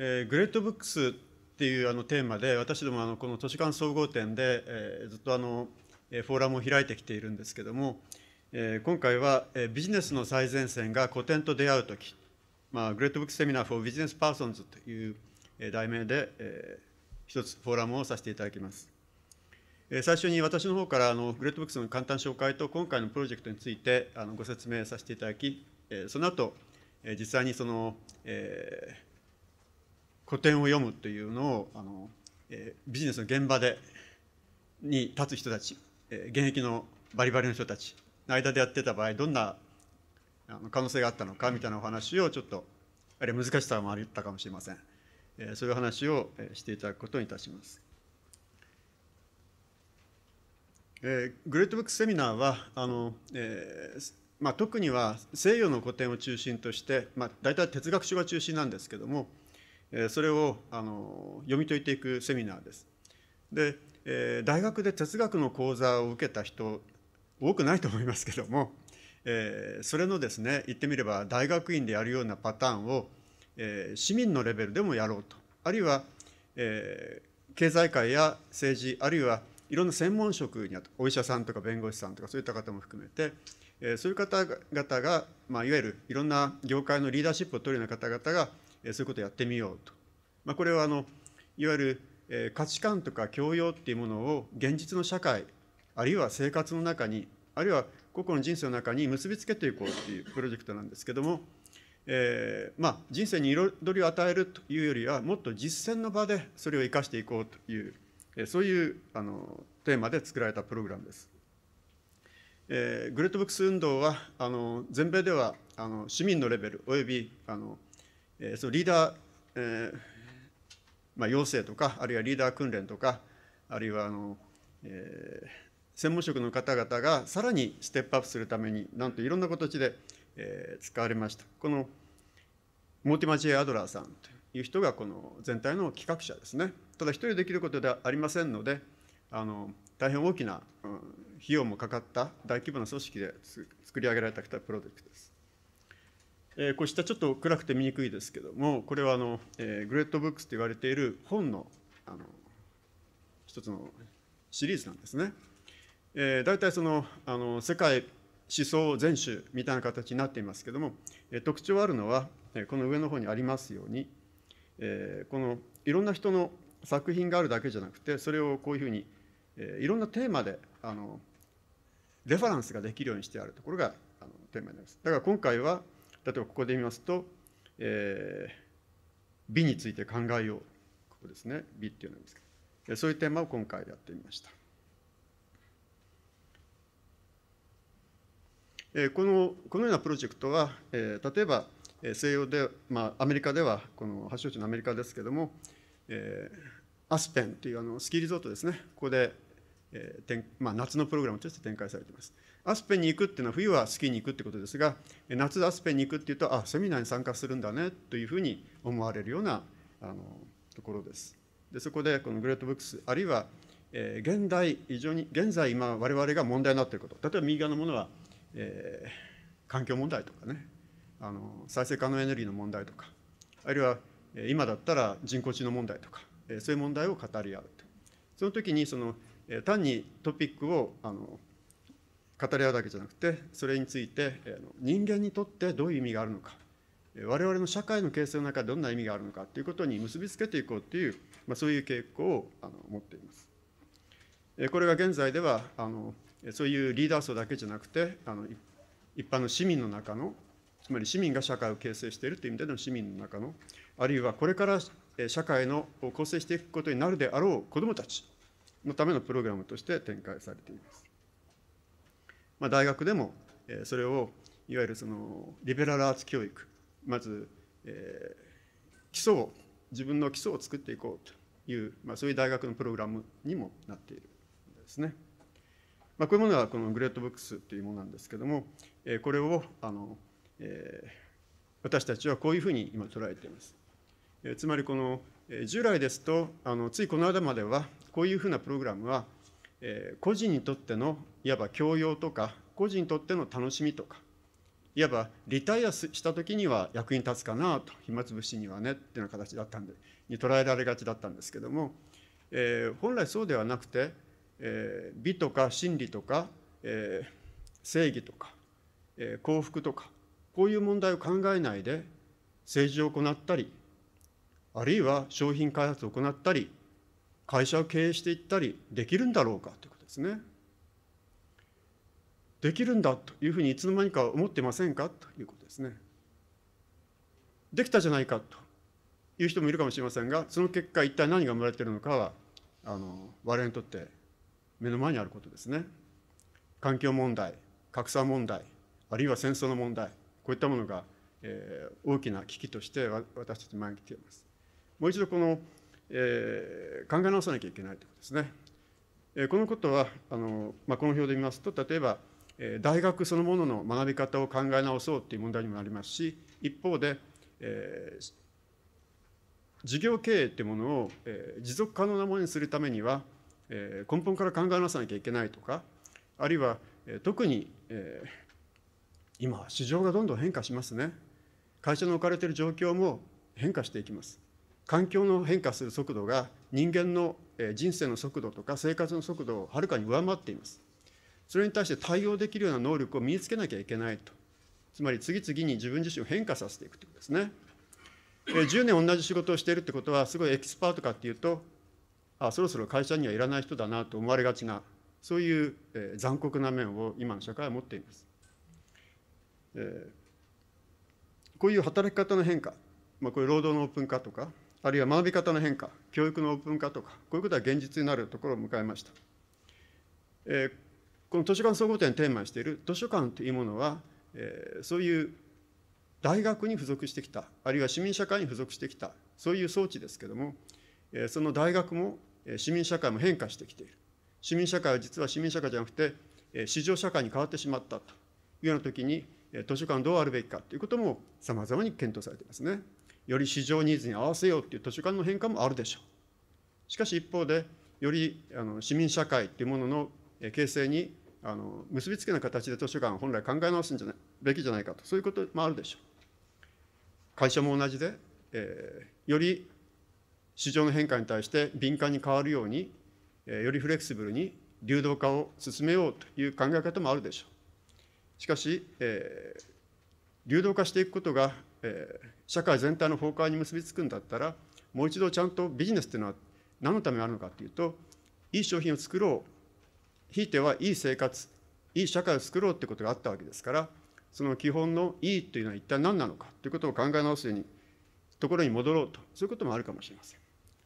えー、グレートブックスっていうあのテーマで私どもあのこの都市間総合展で、えー、ずっとあのフォーラムを開いてきているんですけども、えー、今回は、えー、ビジネスの最前線が古典と出会う時、まあ、グレートブックスセミナー for ビジネスパーソンズという、えー、題名で、えー、一つフォーラムをさせていただきます。えー、最初に私の方からあのグレートブックスの簡単紹介と今回のプロジェクトについてあのご説明させていただき、えー、その後、えー、実際にその、えー古典を読むというのをあの、えー、ビジネスの現場でに立つ人たち、えー、現役のバリバリの人たちの間でやってた場合どんなあの可能性があったのかみたいなお話をちょっとあるいは難しさもあったかもしれません、えー、そういう話をしていただくことにいたします。えー、グレートブックセミナーはあの、えーまあ、特には西洋の古典を中心として、まあ、大体哲学書が中心なんですけども、それをあの読み解いていくセミナーです。で、えー、大学で哲学の講座を受けた人多くないと思いますけども、えー、それのですね言ってみれば大学院でやるようなパターンを、えー、市民のレベルでもやろうとあるいは、えー、経済界や政治あるいはいろんな専門職にあたお医者さんとか弁護士さんとかそういった方も含めて、えー、そういう方々が、まあ、いわゆるいろんな業界のリーダーシップを取るような方々がそういうことをやってみようと。まあ、これはあのいわゆる、え価値観とか教養っていうものを現実の社会あるいは生活の中にあるいは個々の人生の中に結びつけていこうっていうプロジェクトなんですけども、えーまあ、人生に彩りを与えるというよりはもっと実践の場でそれを生かしていこうという、えそういうあのテーマで作られたプログラムです。えー、グレートブックス運動はあの全米ではあの市民のレベルおよびあのえー、そのリーダー、えーまあ、養成とか、あるいはリーダー訓練とか、あるいはあの、えー、専門職の方々がさらにステップアップするために、なんといろんな形で、えー、使われました。このモーティマ・ジェアドラーさんという人がこの全体の企画者ですね。ただ一人できることではありませんので、あの大変大きな、うん、費用もかかった大規模な組織で作り上げられたプロジェクトです。えー、こうしたちょっと暗くて見にくいですけどもこれはあの、えー、グレートブックスと言われている本のあの一つのシリーズなんですね。えー、大体そのあの世界思想全集みたいな形になっていますけども、えー、特徴あるのは、えー、この上の方にありますように、えー、このいろんな人の作品があるだけじゃなくてそれをこういうふうに、えー、いろんなテーマであのレファランスができるようにしてあるところがあのテーマになります。だから今回は例えばここで見ますと、えー、美について考えようここですね美っていうのんですけどそういうテーマを今回やってみました、えー、このこのようなプロジェクトは、えー、例えば西洋で、まあ、アメリカではこの発祥地のアメリカですけども、えー、アスペンというあのスキーリゾートですねここで、えーまあ、夏のプログラムとして展開されていますアスペンに行くっていうのは冬はスキーに行くってことですが夏アスペンに行くっていうとあセミナーに参加するんだねというふうに思われるようなあのところです。でそこでこのグレートブックスあるいは、えー、現代非常に現在今我々が問題になっていること例えば右側のものは、えー、環境問題とかねあの再生可能エネルギーの問題とかあるいは今だったら人工知能問題とかそういう問題を語り合うとその時にその単にトピックをあの語り合うだけじゃなくてそれについて人間にとってどういう意味があるのか我々の社会の形成の中でどんな意味があるのかということに結びつけていこうという、まあ、そういう傾向をあの持っています。これが現在ではあのそういうリーダー層だけじゃなくてあの一般の市民の中のつまり市民が社会を形成しているという意味での市民の中のあるいはこれから社会の構成していくことになるであろう子どもたちのためのプログラムとして展開されています。まあ、大学でもそれをいわゆるそのリベラルアーツ教育まず、えー、基礎を自分の基礎を作っていこうという、まあ、そういう大学のプログラムにもなっているんですね。まあ、こういうものがこのグレートブックスというものなんですけども、えー、これをあの、えー、私たちはこういうふうに今捉えています。えー、つまりこの、えー、従来ですとあのついこの間まではこういうふうなプログラムはえー、個人にとってのいわば教養とか個人にとっての楽しみとかいわばリタイアした時には役に立つかなと暇つぶしにはねっていうような形だったんでに捉えられがちだったんですけども、えー、本来そうではなくて、えー、美とか真理とか、えー、正義とか、えー、幸福とかこういう問題を考えないで政治を行ったりあるいは商品開発を行ったり会社を経営していったりできるんだろうかということですね。できるんだというふうにいつの間にか思ってませんかということですね。できたじゃないかという人もいるかもしれませんがその結果一体何が生まれているのかはあの我々にとって目の前にあることですね。環境問題格差問題あるいは戦争の問題こういったものが、えー、大きな危機として私たち前に来ています。もう一度このえー、考え直さなきゃいけないということですね。えー、このことはあの、まあ、この表で見ますと例えば、えー、大学そのものの学び方を考え直そうという問題にもなりますし一方で、えー、事業経営というものを、えー、持続可能なものにするためには、えー、根本から考え直さなきゃいけないとかあるいは、えー、特に、えー、今市場がどんどん変化しますね会社の置かれている状況も変化していきます環境の変化する速度が人間の人生の速度とか生活の速度をはるかに上回っています。それに対して対応できるような能力を身につけなきゃいけないと。つまり次々に自分自身を変化させていくということですね。10年同じ仕事をしているってことはすごいエキスパートかっていうとあそろそろ会社にはいらない人だなと思われがちなそういう、え残酷な面を今の社会は持っています。えこういう働き方の変化、まあ、こういう労働のオープン化とかあるいは学び方の変化、教育のオープン化とか、こういうことは現実になるところを迎えました。えー、この図書館総合展テーマにしている図書館というものは、えー、そういう大学に付属してきた、あるいは市民社会に付属してきた、そういう装置ですけれども、えー、その大学も市民社会も変化してきている。市民社会は実は市民社会じゃなくて、えー、市場社会に変わってしまったというような時に、図書館どうあるべきかということもさまざまに検討されていますね。より市場ニーズに合わせようという図書館の変化もあるでしょう。しかし一方で、よりあの市民社会というものの形成にあの結びつけな形で図書館を本来考え直すんじゃないべきじゃないかと、そういうこともあるでしょう。会社も同じで、えー、より市場の変化に対して敏感に変わるように、えよりフレキシブルに流動化を進めようという考え方もあるでしょう。しかし、えー、流動化していくことがえー、社会全体の崩壊に結びつくんだったらもう一度ちゃんとビジネスっていうのは何のためにあるのかっていうといい商品を作ろうひいてはいい生活いい社会を作ろうってことがあったわけですからその基本のいいというのは一体何なのかということを考え直すようにところに戻ろうとそういうこともあるかもしれません。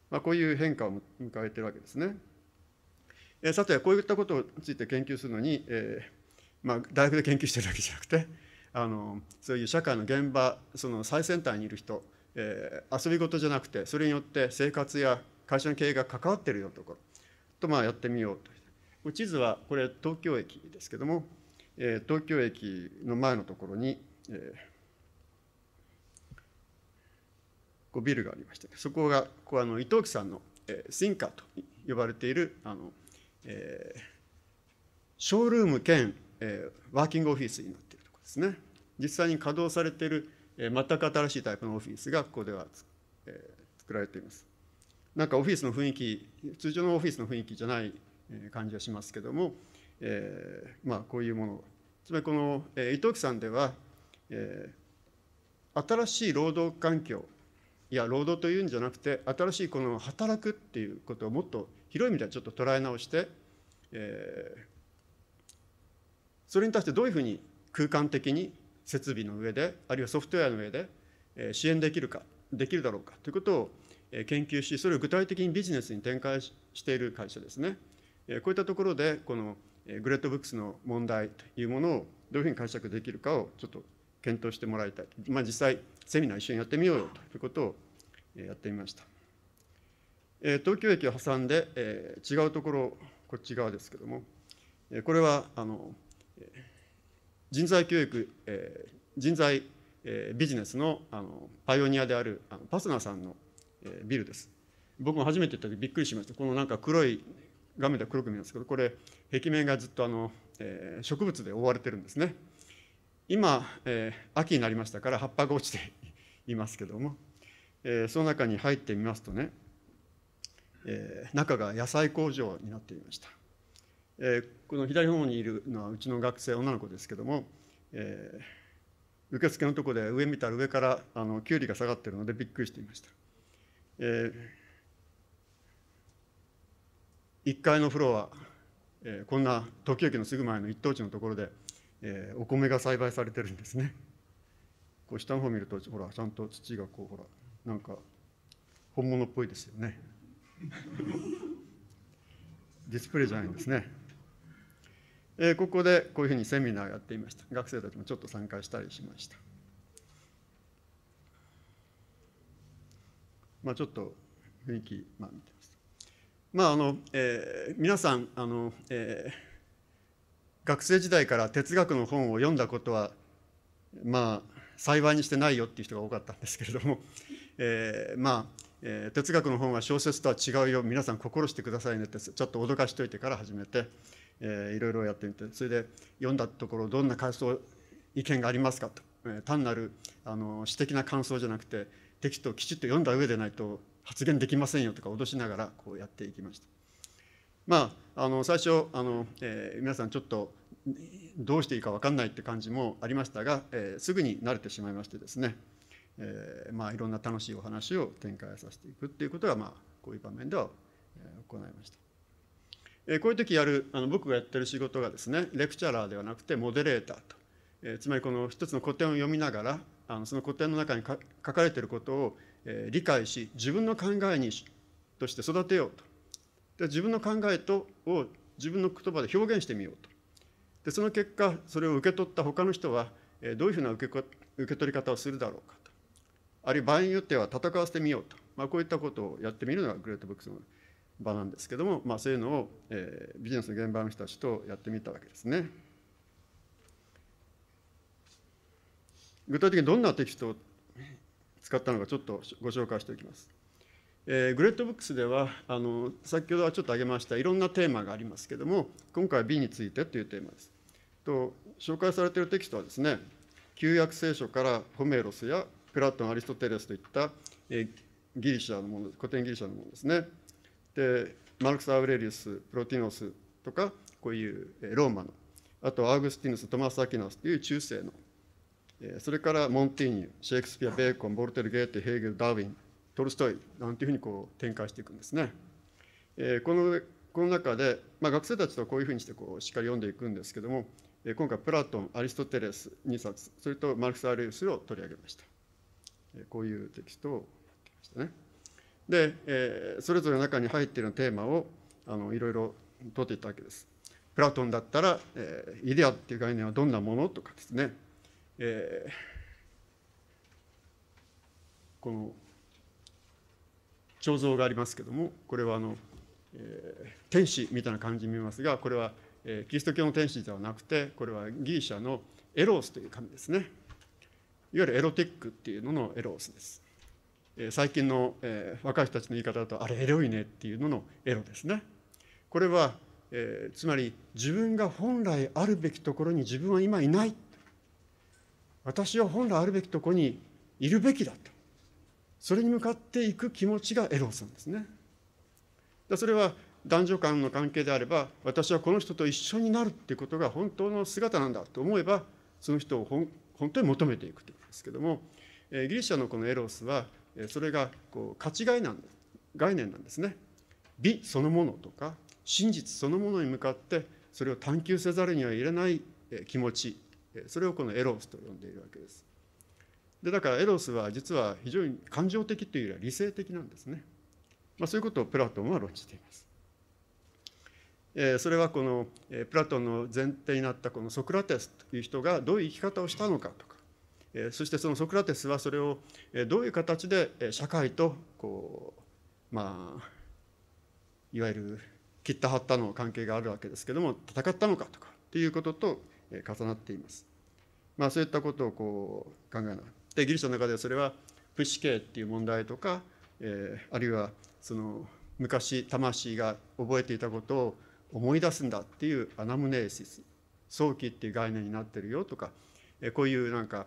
まあ、こういう変化を迎えてるわけですね。えー、さてこういったことについて研究するのに、えーまあ、大学で研究してるわけじゃなくてあのそういう社会の現場その最先端にいる人、えー、遊び事じゃなくてそれによって生活や会社の経営が関わってるようなところとまあやってみようと地図はこれ東京駅ですけども、えー、東京駅の前のところに、えー、こうビルがありましてそこがこうあの伊藤木さんの、えー、シンカーと呼ばれているあの、えー、ショールーム兼、えー、ワーキングオフィスになっているところですね。実際に稼働されている全く新しいタイプのオフィスがここでは、え作られています。なんかオフィスの雰囲気通常のオフィスの雰囲気じゃない感じはしますけども、えー、まあこういうものつまりこの、え伊藤木さんでは、えー、新しい労働環境いや労働というんじゃなくて新しいこの働くっていうことをもっと広い意味ではちょっと捉え直して、えー、それに対してどういうふうに空間的に設備の上であるいはソフトウェアの上で支援できるかできるだろうかということを研究しそれを具体的にビジネスに展開している会社ですねこういったところでこのグレートブックスの問題というものをどういうふうに解釈できるかをちょっと検討してもらいたい、まあ、実際セミナー一緒にやってみようよということをやってみました東京駅を挟んで違うところこっち側ですけどもこれはあの人材教育、えー、人材、えー、ビジネスのあのパイオニアであるあのパスナーさんの、えー、ビルです。僕も初めて行った時びっくりしました。このなんか黒い画面では黒く見えますけどこれ壁面がずっとあの、えー、植物で覆われてるんですね。今、えー、秋になりましたから葉っぱが落ちていますけども、えー、その中に入ってみますとね、えー、中が野菜工場になっていました。えー、この左の方にいるのはうちの学生女の子ですけども、えー、受付のとこで上見たら上からあのキュウリが下がってるのでびっくりしていました、えー、1階のフロア、えー、こんな時計のすぐ前の一等地のところで、えー、お米が栽培されてるんですねこう下の方見るとほらちゃんと土がこうほらなんか本物っぽいですよねディスプレイじゃないんですねえここでこういうふうにセミナーをやっていました学生たちもちょっと参加したりしましたまあちょっと雰囲気まあ見てますまああの、えー、皆さんあの、えー、学生時代から哲学の本を読んだことはまあ幸いにしてないよっていう人が多かったんですけれども、えー、まあえ哲学の本は小説とは違うよ皆さん心してくださいねってちょっと脅かしといてから始めてえいろいろやってみてそれで読んだところどんな感想意見がありますかと、え単なるあの私的な感想じゃなくてテキストをきちっと読んだ上でないと発言できませんよとか脅しながらこうやっていきました。まあ、あの最初あの、えー、皆さんちょっとどうしていいか分かんないって感じもありましたが、えー、すぐに慣れてしまいましてですね、えーまあ、いろんな楽しいお話を展開させていくっていうことが、まあ、こういう場面では行いました。えこういう時やるあの僕がやってる仕事がですねレクチャラーではなくてモデレーターと、えつまりこの一つの古典を読みながらあのその古典の中に書かれていることを、え理解し自分の考えにとして育てようとで自分の考えとを自分の言葉で表現してみようとでその結果それを受け取った他の人は、えどういうふうな受け受け取り方をするだろうかとあるいは場合によっては戦わせてみようと、まあ、こういったことをやってみるのがグレートブックスの場なんですけども、まあ、そういうのを、えー、ビジネスの現場の人たちとやってみたわけですね。具体的にどんなテキストを使ったのかちょっとご紹介しておきます。えー、グレートブックスではあの先ほどはちょっと挙げましたいろんなテーマがありますけども今回は美についてというテーマです。と紹介されているテキストはですね旧約聖書からホメロスやプラトンアリストテレスといった、えー、ギリシャのもの古典ギリシャのものですねでマルクス・アウレリウスプロティノスとかこういうローマのあとアウグスティヌストマス・アキナスという中世のそれからモンティーニュシェイクスピアベーコンボルテル・ゲーテヘーゲルダーウィントルストイなんていうふうにこう展開していくんですね。このこの中で、まあ、学生たちとこういうふうにしてこうしっかり読んでいくんですけども今回プラトンアリストテレス2冊それとマルクス・アウレリウスを取り上げました。こういうテキストをましたね。で、えー、それぞれの中に入っているテーマをあのいろいろ取っていったわけです。プラトンだったら、えー、イデアっていう概念はどんなものとかですね、えー、この彫像がありますけどもこれはあの、えー、天使みたいな感じに見えますがこれは、えー、キリスト教の天使ではなくてこれはギリシャのエロースという神ですねいわゆるエロティックっていうののエロースです最近の若い人たちの言い方だとあれエロいねっていうののエロですね。これはつまり自分が本来あるべきところに自分は今いない私は本来あるべきところにいるべきだとそれに向かっていく気持ちがエロスなんですね。それは男女間の関係であれば私はこの人と一緒になるっていうことが本当の姿なんだと思えばその人を本当に求めていくということですけどもギリシャのこのエロスはそれがこう価値概念概念なんですね美そのものとか真実そのものに向かってそれを探求せざるにはいれない気持ちそれをこのエロスと呼んでいるわけです。でだからエロスは実は非常に感情的というよりは理性的なんですね。まあ、そういうことをプラトンは論じています。えそれはこの、えプラトンの前提になったこのソクラテスという人がどういう生き方をしたのかとかそしてそのソクラテスはそれをどういう形で社会とこうまあいわゆる切った張ったの関係があるわけですけども戦ったのかとかっていうことと重なっています。まあ、そういったことをこう考えなでギリシャの中ではそれはプシケっていう問題とか、えー、あるいはその昔魂が覚えていたことを思い出すんだっていうアナムネーシス早期っていう概念になってるよとか、えー、こういうなんか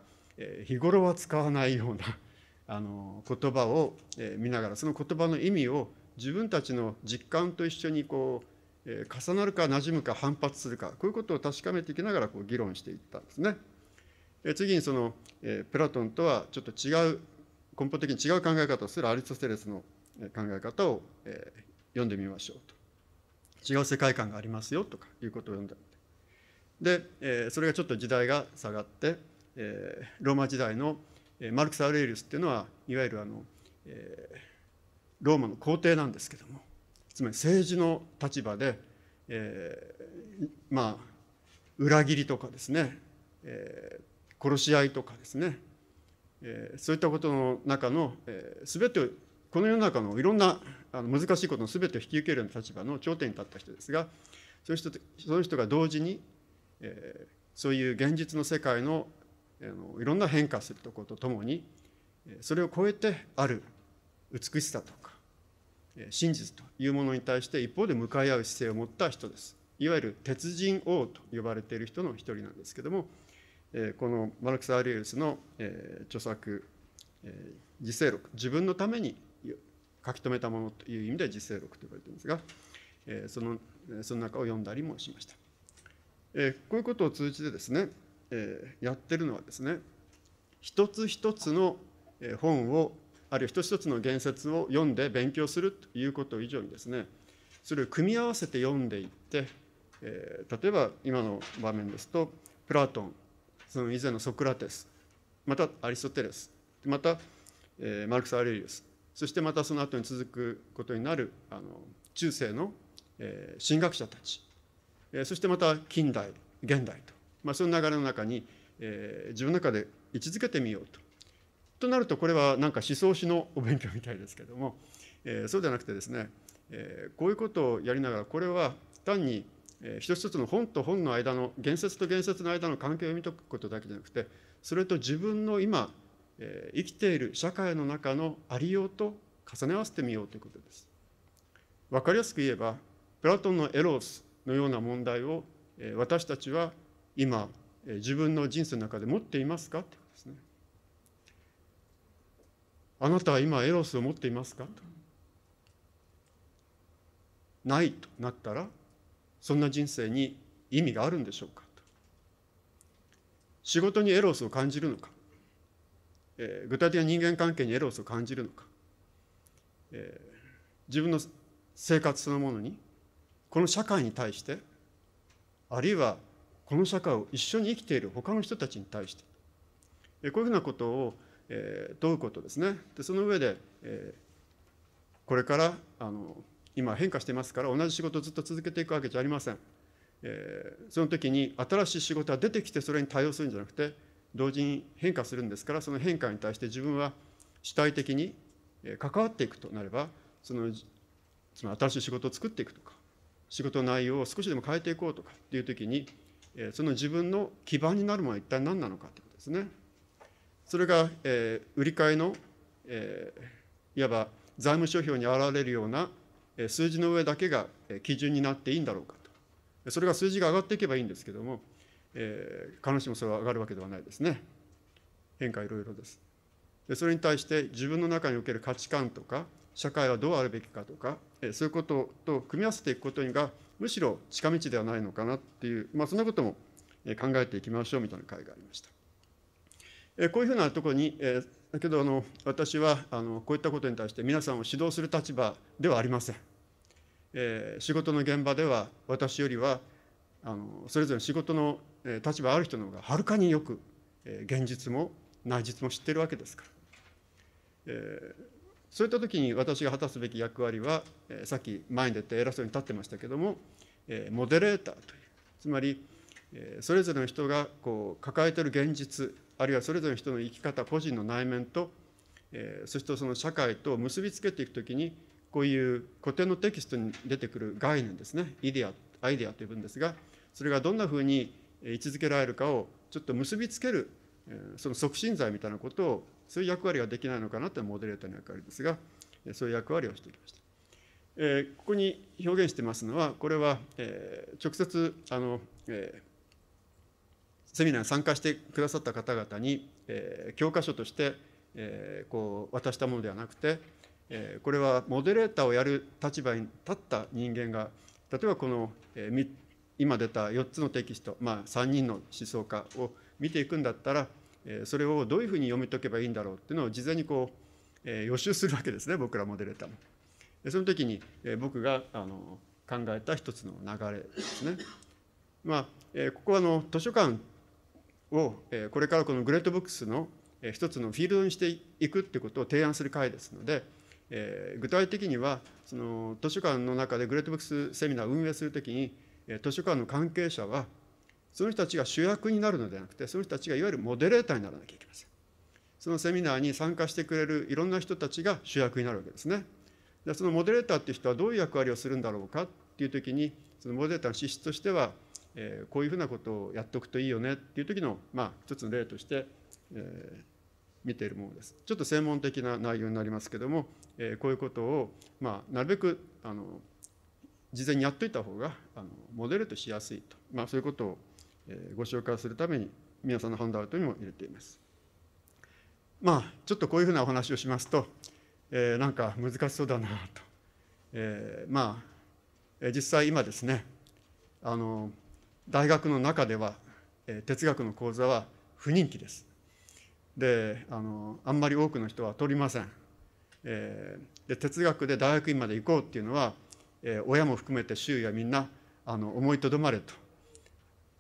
日頃は使わないような あの言葉を見ながらその言葉の意味を自分たちの実感と一緒にこう重なるかなじむか反発するかこういうことを確かめていきながらこう議論していったんですね。次にそのプラトンとはちょっと違う根本的に違う考え方をするアリストテレスの考え方を読んでみましょうと違う世界観がありますよとかいうことを読んだでそれがちょっと時代が下がってえー、ローマ時代のマルクス・アウレリウスっていうのはいわゆるあの、えー、ローマの皇帝なんですけどもつまり政治の立場で、えー、まあ裏切りとかですね、えー、殺し合いとかですね、えー、そういったことの中の、えー、全てこの世の中のいろんなあの難しいことの全てを引き受けるような立場の頂点に立った人ですがそういう人そういう人が同時に、えー、そういう現実の世界のいろんな変化するとことともにそれを超えてある美しさとか真実というものに対して一方で向かい合う姿勢を持った人ですいわゆる鉄人王と呼ばれている人の一人なんですけどもこのマルクス・アリエルスの著作「自世録」自分のために書き留めたものという意味で自世録と呼ばれているんですがそのその中を読んだりもしました。こういうことを通じてですねえやってるのはですね一つ一つの本をあるいは一つ一つの言説を読んで勉強するということ以上にですねそれを組み合わせて読んでいって、えー、例えば今の場面ですとプラトンその以前のソクラテスまたアリストテレスまた、えー、マルクス・アレリウスそしてまたその後に続くことになるあの中世の、えー、神学者たち、えー、そしてまた近代現代とまあ、その流れの中に、えー、自分の中で位置づけてみようと。となるとこれはなんか思想史のお勉強みたいですけども、えー、そうじゃなくてですね、えー、こういうことをやりながらこれは単に、え一つ一つの本と本の間の言説と言説の間の関係を読み解くことだけじゃなくてそれと自分の今、えー、生きている社会の中のありようと重ね合わせてみようということです。わかりやすく言えばプラトンのエロスのような問題を、え私たちは今自分の人生の中で持っていますかってことですね。あなたは今エロスを持っていますかと。ないとなったらそんな人生に意味があるんでしょうかと。仕事にエロスを感じるのか、えー、具体的な人間関係にエロスを感じるのか、えー、自分の生活そのものにこの社会に対してあるいはこの社会を一緒に生きている他の人たちに対してこういうふうなことを、え問うことですねでその上で、えこれからあの今変化してますから同じ仕事をずっと続けていくわけじゃありません、えその時に新しい仕事が出てきてそれに対応するんじゃなくて同時に変化するんですからその変化に対して自分は主体的に関わっていくとなればそのその新しい仕事を作っていくとか仕事の内容を少しでも変えていこうとかっていう時にえその自分の基盤になるものは一体何なのかということですね。それが、え売り買いの、えいわば財務諸表に現れるような数字の上だけが基準になっていいんだろうかと。それが数字が上がっていけばいいんですけども、えー、必ずしもそれは上がるわけではないですね。変化いろいろです。でそれに対して自分の中における価値観とか社会はどうあるべきかとかそういうことと組み合わせていくことがむしろ近道ではないのかなっていう、まあ、そんなことも考えていきましょうみたいな会がありました。こういうふうなところに、えだけどあの私はあのこういったことに対して皆さんを指導する立場ではありません。え仕事の現場では私よりはあのそれぞれ仕事の立場ある人の方がはるかによく現実も内実も知ってるわけですから、えそういった時に私が果たすべき役割は、えさっき前に出て偉そうに立ってましたけども、えモデレーターというつまり、えそれぞれの人がこう抱えてる現実あるいはそれぞれの人の生き方個人の内面と、えそしてその社会と結びつけていく時にこういう古典のテキストに出てくる概念ですねイデアアイデアというんですがそれがどんなふうに位置づけられるかをちょっと結びつけるその促進剤みたいなことをそういう役割ができないのかなというのはモデレーターの役割ですが、そういう役割をしてきました。えー、ここに表現してますのは、これは、えー、直接あの、えー、セミナーに参加してくださった方々に、えー、教科書として、えー、こう渡したものではなくて、えー、これはモデレーターをやる立場に立った人間が、例えばこの、えー、今出た4つのテキスト、まあ、3人の思想家を見ていくんだったら、それをどういうふうに読み解けばいいんだろうっていうのを事前にこう予習するわけですね僕らモデレーターも。その時に僕があの考えた一つの流れですね。まあ、ここはあの図書館をこれからこのグレートブックスの一つのフィールドにしていくってことを提案する会ですので、え具体的にはその図書館の中でグレートブックスセミナーを運営する時に図書館の関係者はその人たちが主役になるのではなくてその人たちがいわゆるモデレーターにならなきゃいけませんそのセミナーに参加してくれるいろんな人たちが主役になるわけですねでそのモデレーターっていう人はどういう役割をするんだろうかっていう時にそのモデレーターの資質としては、えー、こういうふうなことをやっておくといいよねっていう時のまあ一つの例として、えー、見ているものですちょっと専門的な内容になりますけども、えー、こういうことを、まあ、なるべくあの事前にやっといた方があのモデレートしやすいと、まあ、そういうことをご紹介するために皆さんのハンドアウトにも入れています。まあちょっとこういうふうなお話をしますと、えー、なんか難しそうだなと、えー、まあ実際今ですねあの大学の中では哲学の講座は不人気です。であのあんまり多くの人は取りません。えで哲学で大学院まで行こうっていうのは、え親も含めて周囲はみんなあの思いとどまれと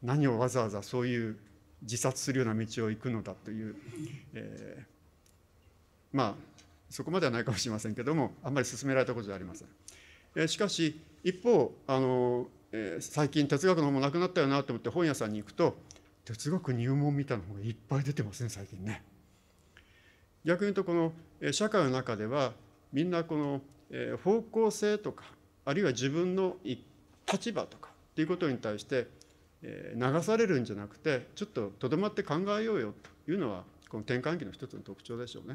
何をわざわざそういう自殺するような道を行くのだという、えー、まあそこまではないかもしれませんけどもあんまり勧められたことじゃありません。えー、しかし一方あの、えー、最近哲学の本もなくなったよなと思って本屋さんに行くと哲学入門みたいな本がいっぱい出てますね最近ね。逆に言うとこの、えー、社会の中ではみんなこの、えー、方向性とかあるいは自分の立場とかっていうことに対して流されるんじゃなくてちょっととどまって考えようよというのはこの転換期の一つの特徴でしょう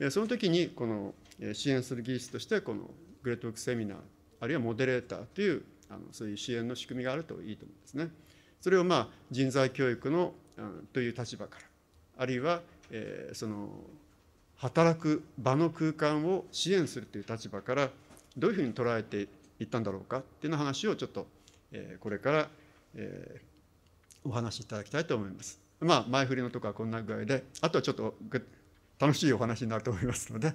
ね。その時にこの支援する技術としてこのグレートウックセミナーあるいはモデレーターというあのそういう支援の仕組みがあるといいと思うんですね。それをまあ人材教育のという立場からあるいはその働く場の空間を支援するという立場からどういうふうに捉えていったんだろうかっていう話をちょっとこれからえー、お話しいただきたいと思います。まあ、前振りのとこはこんな具合で、あとはちょっと楽しいお話になると思いますので、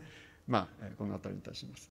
まあ、この辺りにいたします。